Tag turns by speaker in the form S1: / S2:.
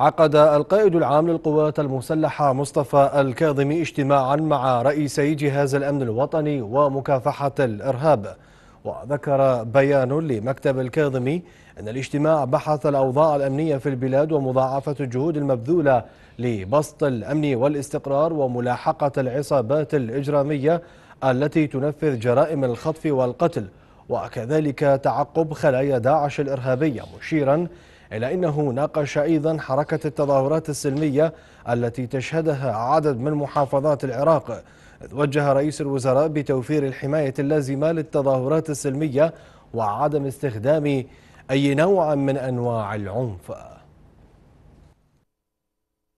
S1: عقد القائد العام للقوات المسلحة مصطفى الكاظمي اجتماعا مع رئيسي جهاز الأمن الوطني ومكافحة الإرهاب وذكر بيان لمكتب الكاظمي أن الاجتماع بحث الأوضاع الأمنية في البلاد ومضاعفة الجهود المبذولة لبسط الأمن والاستقرار وملاحقة العصابات الإجرامية التي تنفذ جرائم الخطف والقتل وكذلك تعقب خلايا داعش الإرهابية مشيرا إلا أنه ناقش أيضا حركة التظاهرات السلمية التي تشهدها عدد من محافظات العراق وجه رئيس الوزراء بتوفير الحماية اللازمة للتظاهرات السلمية وعدم استخدام أي نوع من أنواع العنف